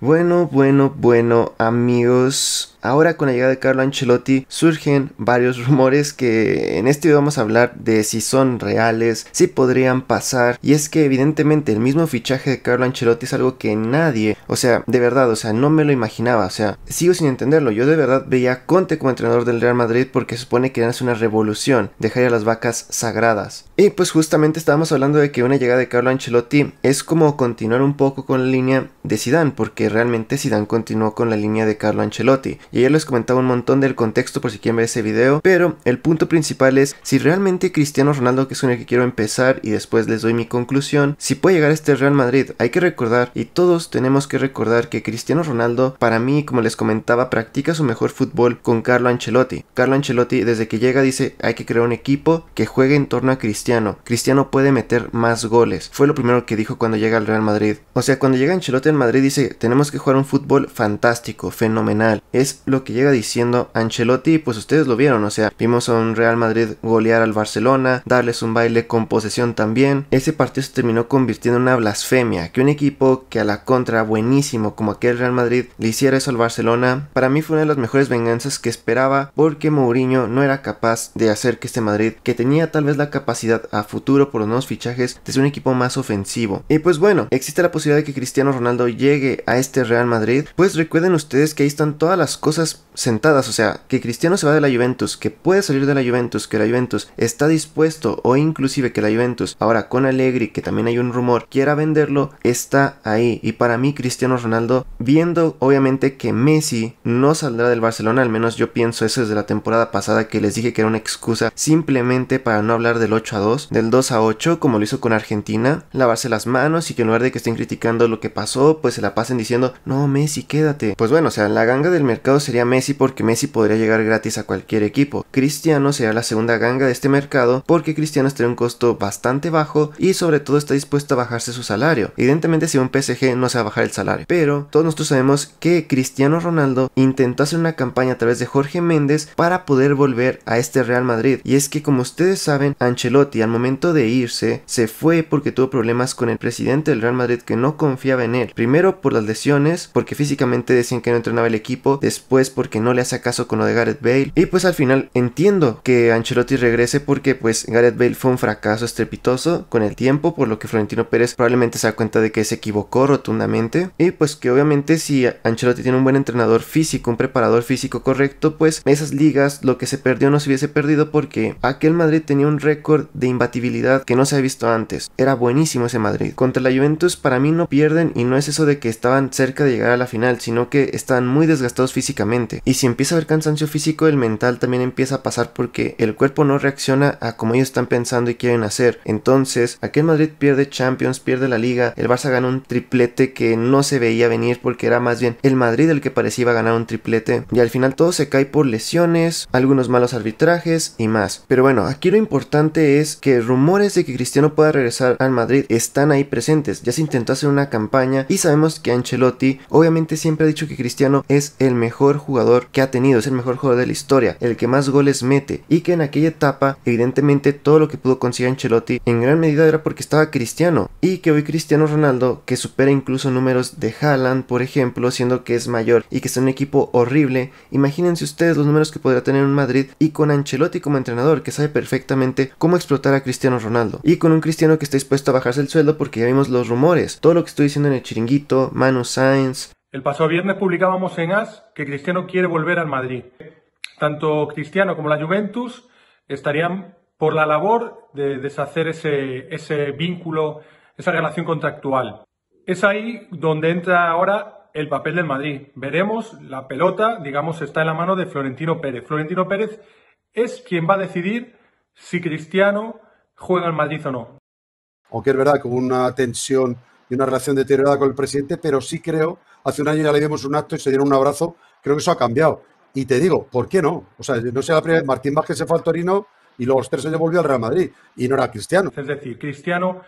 Bueno, bueno, bueno, amigos. Ahora con la llegada de Carlo Ancelotti surgen varios rumores que en este video vamos a hablar de si son reales, si podrían pasar. Y es que evidentemente el mismo fichaje de Carlo Ancelotti es algo que nadie, o sea, de verdad, o sea, no me lo imaginaba. O sea, sigo sin entenderlo. Yo de verdad veía a Conte como entrenador del Real Madrid porque supone que era una revolución, dejaría las vacas sagradas. Y pues justamente estábamos hablando de que una llegada de Carlo Ancelotti es como continuar un poco con la línea de Zidane porque realmente Zidane continuó con la línea de Carlo Ancelotti. Y ya les comentaba un montón del contexto por si quieren ver ese video, pero el punto principal es si realmente Cristiano Ronaldo, que es con el que quiero empezar y después les doy mi conclusión, si puede llegar a este Real Madrid, hay que recordar y todos tenemos que recordar que Cristiano Ronaldo, para mí, como les comentaba, practica su mejor fútbol con Carlo Ancelotti. Carlo Ancelotti desde que llega dice hay que crear un equipo que juegue en torno a Cristiano. Cristiano puede meter más goles. Fue lo primero que dijo cuando llega al Real Madrid. O sea, cuando llega Ancelotti al Madrid dice tenemos que jugar un fútbol fantástico, fenomenal. Es lo que llega diciendo Ancelotti, pues ustedes lo vieron, o sea, vimos a un Real Madrid golear al Barcelona, darles un baile con posesión también. Ese partido se terminó convirtiendo en una blasfemia, que un equipo que a la contra buenísimo como aquel Real Madrid le hiciera eso al Barcelona, para mí fue una de las mejores venganzas que esperaba porque Mourinho no era capaz de hacer que este Madrid, que tenía tal vez la capacidad a futuro por los nuevos fichajes, de ser un equipo más ofensivo. Y pues bueno, existe la posibilidad de que Cristiano Ronaldo llegue a este este Real Madrid, pues recuerden ustedes que ahí están todas las cosas sentadas, o sea, que Cristiano se va de la Juventus, que puede salir de la Juventus, que la Juventus está dispuesto o inclusive que la Juventus, ahora con Allegri, que también hay un rumor, quiera venderlo, está ahí. Y para mí Cristiano Ronaldo, viendo obviamente que Messi no saldrá del Barcelona, al menos yo pienso eso desde la temporada pasada que les dije que era una excusa simplemente para no hablar del 8 a 2, del 2 a 8, como lo hizo con Argentina, lavarse las manos y que en lugar de que estén criticando lo que pasó, pues se la pasen diciendo no, Messi, quédate. Pues bueno, o sea, la ganga del mercado sería Messi porque Messi podría llegar gratis a cualquier equipo. Cristiano sería la segunda ganga de este mercado porque Cristiano estaría un costo bastante bajo y sobre todo está dispuesto a bajarse su salario. Evidentemente si un PSG no se va a bajar el salario, pero todos nosotros sabemos que Cristiano Ronaldo intentó hacer una campaña a través de Jorge Méndez para poder volver a este Real Madrid. Y es que como ustedes saben, Ancelotti al momento de irse se fue porque tuvo problemas con el presidente del Real Madrid que no confiaba en él. Primero por las porque físicamente decían que no entrenaba el equipo, después porque no le hace caso con lo de Gareth Bale. Y pues al final entiendo que Ancelotti regrese porque pues Gareth Bale fue un fracaso estrepitoso con el tiempo, por lo que Florentino Pérez probablemente se da cuenta de que se equivocó rotundamente. Y pues que obviamente si Ancelotti tiene un buen entrenador físico, un preparador físico correcto, pues esas ligas lo que se perdió no se hubiese perdido porque aquel Madrid tenía un récord de imbatibilidad que no se había visto antes. Era buenísimo ese Madrid. Contra la Juventus para mí no pierden y no es eso de que estaban cerca de llegar a la final, sino que están muy desgastados físicamente. Y si empieza a haber cansancio físico, el mental también empieza a pasar porque el cuerpo no reacciona a como ellos están pensando y quieren hacer. Entonces, aquel Madrid pierde Champions, pierde la liga, el Barça gana un triplete que no se veía venir porque era más bien el Madrid el que parecía ganar un triplete. Y al final todo se cae por lesiones, algunos malos arbitrajes y más. Pero bueno, aquí lo importante es que rumores de que Cristiano pueda regresar al Madrid están ahí presentes. Ya se intentó hacer una campaña y sabemos que Ancelotti Ancelotti, obviamente siempre ha dicho que Cristiano es el mejor jugador que ha tenido, es el mejor jugador de la historia, el que más goles mete y que en aquella etapa evidentemente todo lo que pudo conseguir Ancelotti en gran medida era porque estaba Cristiano y que hoy Cristiano Ronaldo que supera incluso números de Haaland por ejemplo siendo que es mayor y que es un equipo horrible, imagínense ustedes los números que podría tener en Madrid y con Ancelotti como entrenador que sabe perfectamente cómo explotar a Cristiano Ronaldo y con un Cristiano que está dispuesto a bajarse el sueldo porque ya vimos los rumores, todo lo que estoy diciendo en el chiringuito, Manu el pasado viernes publicábamos en AS que Cristiano quiere volver al Madrid. Tanto Cristiano como la Juventus estarían por la labor de deshacer ese, ese vínculo, esa relación contractual. Es ahí donde entra ahora el papel del Madrid. Veremos, la pelota, digamos, está en la mano de Florentino Pérez. Florentino Pérez es quien va a decidir si Cristiano juega en Madrid o no. Aunque es verdad que una tensión y una relación deteriorada con el presidente, pero sí creo, hace un año ya le dimos un acto y se dieron un abrazo, creo que eso ha cambiado. Y te digo, ¿por qué no? O sea, no sea la primera vez, Martín Vázquez se fue al Torino y luego los tres años volvió al Real Madrid y no era Cristiano. Es decir, Cristiano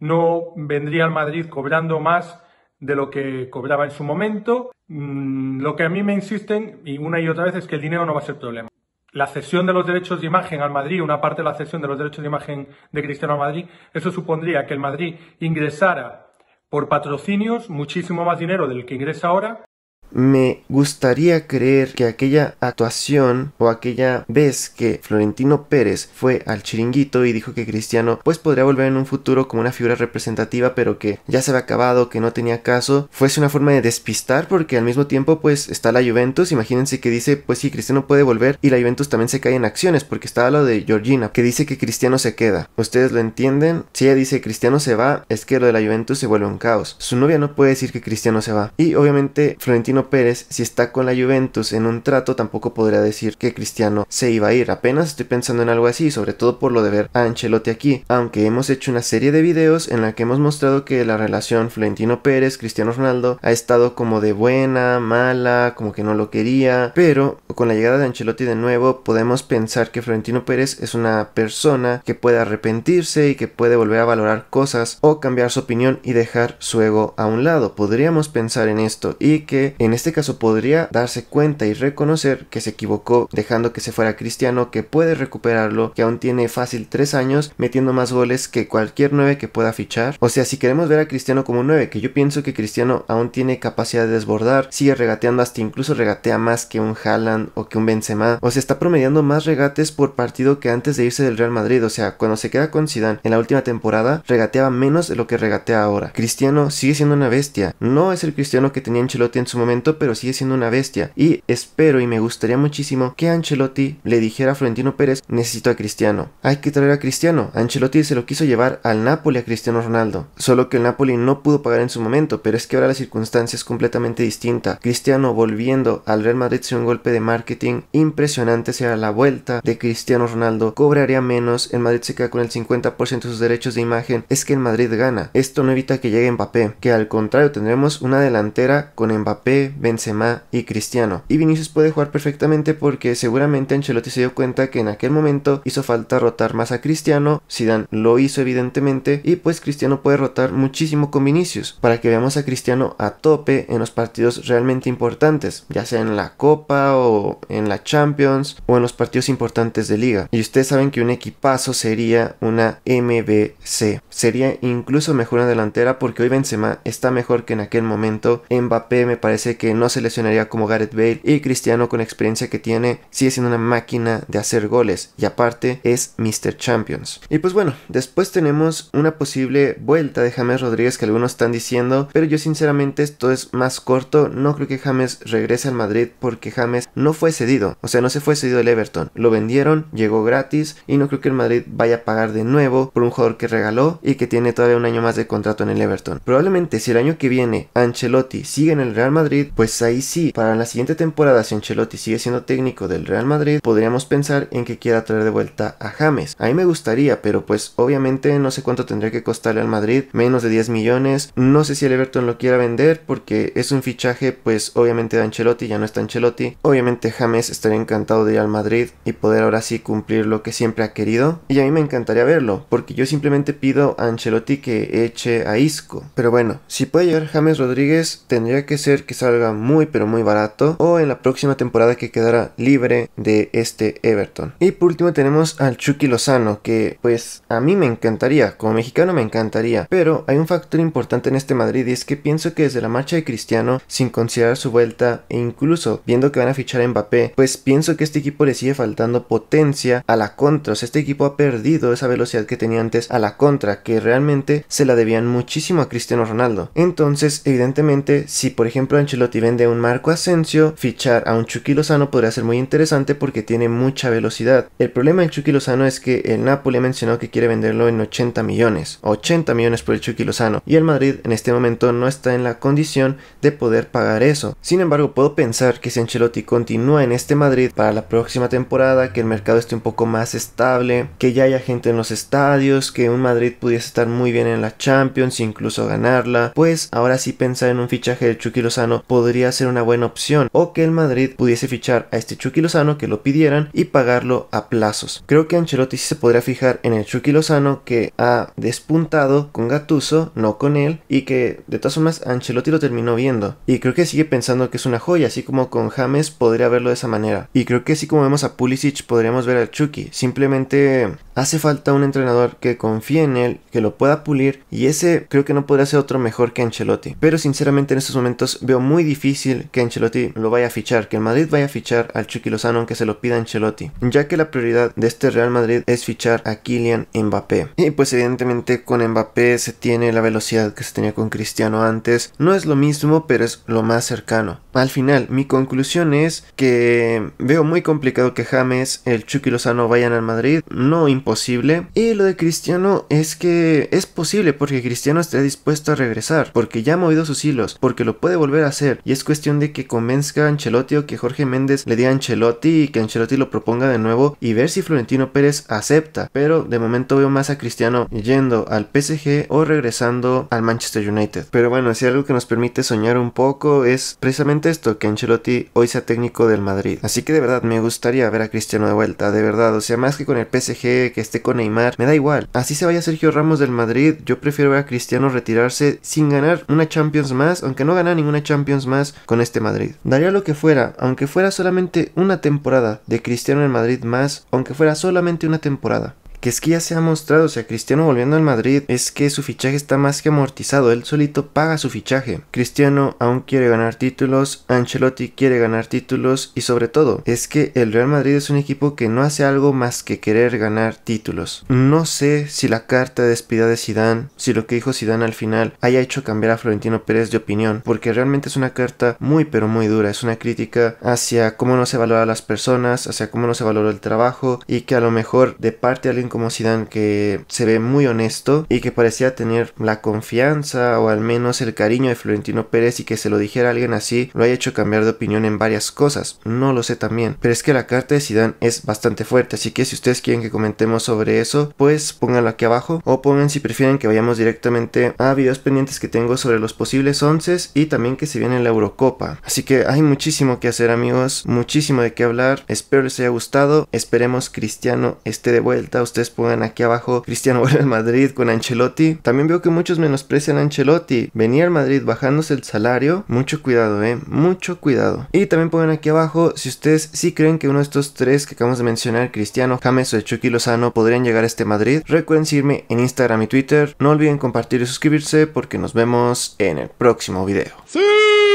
no vendría al Madrid cobrando más de lo que cobraba en su momento. Mm, lo que a mí me insisten y una y otra vez es que el dinero no va a ser problema. La cesión de los derechos de imagen al Madrid, una parte de la cesión de los derechos de imagen de Cristiano al Madrid, eso supondría que el Madrid ingresara por patrocinios muchísimo más dinero del que ingresa ahora me gustaría creer que aquella actuación o aquella vez que Florentino Pérez fue al chiringuito y dijo que Cristiano pues podría volver en un futuro como una figura representativa pero que ya se había acabado, que no tenía caso, fuese una forma de despistar porque al mismo tiempo pues está la Juventus, imagínense que dice pues si Cristiano puede volver y la Juventus también se cae en acciones porque estaba lo de Georgina que dice que Cristiano se queda. ¿Ustedes lo entienden? Si ella dice Cristiano se va, es que lo de la Juventus se vuelve un caos. Su novia no puede decir que Cristiano se va. Y obviamente Florentino Pérez, si está con la Juventus en un trato, tampoco podría decir que Cristiano se iba a ir. Apenas estoy pensando en algo así, sobre todo por lo de ver a Ancelotti aquí. Aunque hemos hecho una serie de videos en la que hemos mostrado que la relación Florentino Pérez, Cristiano Ronaldo ha estado como de buena, mala, como que no lo quería. Pero con la llegada de Ancelotti de nuevo, podemos pensar que Florentino Pérez es una persona que puede arrepentirse y que puede volver a valorar cosas o cambiar su opinión y dejar su ego a un lado. Podríamos pensar en esto y que en en este caso podría darse cuenta y reconocer que se equivocó dejando que se fuera Cristiano, que puede recuperarlo, que aún tiene fácil 3 años metiendo más goles que cualquier 9 que pueda fichar. O sea, si queremos ver a Cristiano como 9, que yo pienso que Cristiano aún tiene capacidad de desbordar, sigue regateando hasta incluso regatea más que un Haaland o que un Benzema. O sea, está promediando más regates por partido que antes de irse del Real Madrid. O sea, cuando se queda con Zidane en la última temporada, regateaba menos de lo que regatea ahora. Cristiano sigue siendo una bestia. No es el Cristiano que tenía en Chelote en su momento pero sigue siendo una bestia. Y espero y me gustaría muchísimo que Ancelotti le dijera a Florentino Pérez, necesito a Cristiano. Hay que traer a Cristiano. Ancelotti se lo quiso llevar al Napoli a Cristiano Ronaldo. Solo que el Napoli no pudo pagar en su momento, pero es que ahora la circunstancia es completamente distinta. Cristiano volviendo al Real Madrid sin un golpe de marketing impresionante será la vuelta de Cristiano Ronaldo. Cobraría menos, En Madrid se queda con el 50% de sus derechos de imagen. Es que el Madrid gana. Esto no evita que llegue Mbappé, que al contrario tendremos una delantera con Mbappé, Benzema y Cristiano. Y Vinicius puede jugar perfectamente porque seguramente Ancelotti se dio cuenta que en aquel momento hizo falta rotar más a Cristiano, Zidane lo hizo evidentemente y pues Cristiano puede rotar muchísimo con Vinicius para que veamos a Cristiano a tope en los partidos realmente importantes, ya sea en la Copa o en la Champions o en los partidos importantes de liga. Y ustedes saben que un equipazo sería una MBC. Sería incluso mejor una delantera porque hoy Benzema está mejor que en aquel momento. Mbappé me parece que no se lesionaría como Gareth Bale y Cristiano con experiencia que tiene sigue siendo una máquina de hacer goles y aparte es Mr. Champions. Y pues bueno, después tenemos una posible vuelta de James Rodríguez que algunos están diciendo, pero yo sinceramente esto es más corto, no creo que James regrese al Madrid porque James no fue cedido, o sea, no se fue cedido el Everton, lo vendieron, llegó gratis y no creo que el Madrid vaya a pagar de nuevo por un jugador que regaló y que tiene todavía un año más de contrato en el Everton. Probablemente si el año que viene Ancelotti sigue en el Real Madrid, pues ahí sí, para la siguiente temporada, si Ancelotti sigue siendo técnico del Real Madrid, podríamos pensar en que quiera traer de vuelta a James. A mí me gustaría, pero pues obviamente no sé cuánto tendría que costarle al Madrid, menos de 10 millones. No sé si el Everton lo quiera vender porque es un fichaje, pues obviamente de Ancelotti, ya no está Ancelotti. Obviamente James estaría encantado de ir al Madrid y poder ahora sí cumplir lo que siempre ha querido. Y a mí me encantaría verlo, porque yo simplemente pido a Ancelotti que eche a Isco. Pero bueno, si puede llegar James Rodríguez, tendría que ser que salga muy pero muy barato o en la próxima temporada que quedará libre de este Everton. Y por último tenemos al Chucky Lozano que pues a mí me encantaría, como mexicano me encantaría, pero hay un factor importante en este Madrid y es que pienso que desde la marcha de Cristiano, sin considerar su vuelta e incluso viendo que van a fichar a Mbappé, pues pienso que este equipo le sigue faltando potencia a la contra, o sea, este equipo ha perdido esa velocidad que tenía antes a la contra, que realmente se la debían muchísimo a Cristiano Ronaldo. Entonces, evidentemente, si por ejemplo Ancelotti Ancelotti vende un Marco Asensio, fichar a un Chucky Lozano podría ser muy interesante porque tiene mucha velocidad. El problema del Chucky Lozano es que el Napoli ha mencionado que quiere venderlo en 80 millones, 80 millones por el Chucky Lozano, y el Madrid en este momento no está en la condición de poder pagar eso. Sin embargo, puedo pensar que si Ancelotti continúa en este Madrid para la próxima temporada, que el mercado esté un poco más estable, que ya haya gente en los estadios, que un Madrid pudiese estar muy bien en la Champions, incluso ganarla, pues ahora sí pensar en un fichaje del Chucky Lozano podría ser una buena opción o que el Madrid pudiese fichar a este Chucky Lozano que lo pidieran y pagarlo a plazos. Creo que Ancelotti sí se podría fijar en el Chucky Lozano que ha despuntado con Gattuso, no con él, y que de todas formas Ancelotti lo terminó viendo. Y creo que sigue pensando que es una joya, así como con James podría verlo de esa manera. Y creo que así como vemos a Pulisic podríamos ver al Chucky. Simplemente hace falta un entrenador que confíe en él, que lo pueda pulir y ese creo que no podría ser otro mejor que Ancelotti. Pero sinceramente en estos momentos veo muy difícil que Ancelotti lo vaya a fichar, que el Madrid vaya a fichar al Chucky Lozano aunque se lo pida Ancelotti, ya que la prioridad de este Real Madrid es fichar a Kylian Mbappé. Y pues evidentemente con Mbappé se tiene la velocidad que se tenía con Cristiano antes, no es lo mismo, pero es lo más cercano. Al final, mi conclusión es que veo muy complicado que James, el Chucky Lozano vayan al Madrid, no imposible, y lo de Cristiano es que es posible porque Cristiano está dispuesto a regresar, porque ya ha movido sus hilos, porque lo puede volver a hacer y es cuestión de que convenzca a Ancelotti o que Jorge Méndez le diga a Ancelotti y que Ancelotti lo proponga de nuevo y ver si Florentino Pérez acepta. Pero de momento veo más a Cristiano yendo al PSG o regresando al Manchester United. Pero bueno, si algo que nos permite soñar un poco es precisamente esto, que Ancelotti hoy sea técnico del Madrid. Así que de verdad me gustaría ver a Cristiano de vuelta, de verdad. O sea, más que con el PSG, que esté con Neymar, me da igual. Así se vaya Sergio Ramos del Madrid, yo prefiero ver a Cristiano retirarse sin ganar una Champions más, aunque no gana ninguna Champions más con este Madrid. Daría lo que fuera, aunque fuera solamente una temporada de Cristiano en Madrid más, aunque fuera solamente una temporada que es que ya se ha mostrado, o sea, Cristiano volviendo al Madrid, es que su fichaje está más que amortizado, él solito paga su fichaje. Cristiano aún quiere ganar títulos, Ancelotti quiere ganar títulos y sobre todo es que el Real Madrid es un equipo que no hace algo más que querer ganar títulos. No sé si la carta de despida de Zidane, si lo que dijo Zidane al final haya hecho cambiar a Florentino Pérez de opinión, porque realmente es una carta muy pero muy dura, es una crítica hacia cómo no se valora a las personas, hacia cómo no se valora el trabajo y que a lo mejor de parte de alguien como Zidane que se ve muy honesto y que parecía tener la confianza o al menos el cariño de Florentino Pérez y que se lo dijera alguien así lo haya hecho cambiar de opinión en varias cosas. No lo sé también, pero es que la carta de Zidane es bastante fuerte, así que si ustedes quieren que comentemos sobre eso, pues pónganlo aquí abajo o pongan si prefieren que vayamos directamente a videos pendientes que tengo sobre los posibles 11 y también que se viene la Eurocopa. Así que hay muchísimo que hacer amigos, muchísimo de qué hablar. Espero les haya gustado, esperemos Cristiano esté de vuelta, ustedes pueden pongan aquí abajo Cristiano vuelve al Madrid con Ancelotti. También veo que muchos menosprecian a Ancelotti. Venía al Madrid bajándose el salario. Mucho cuidado, eh. Mucho cuidado. Y también pongan aquí abajo si ustedes sí creen que uno de estos tres que acabamos de mencionar, Cristiano, James o Chucky Lozano, podrían llegar a este Madrid. Recuerden seguirme en Instagram y Twitter. No olviden compartir y suscribirse porque nos vemos en el próximo video.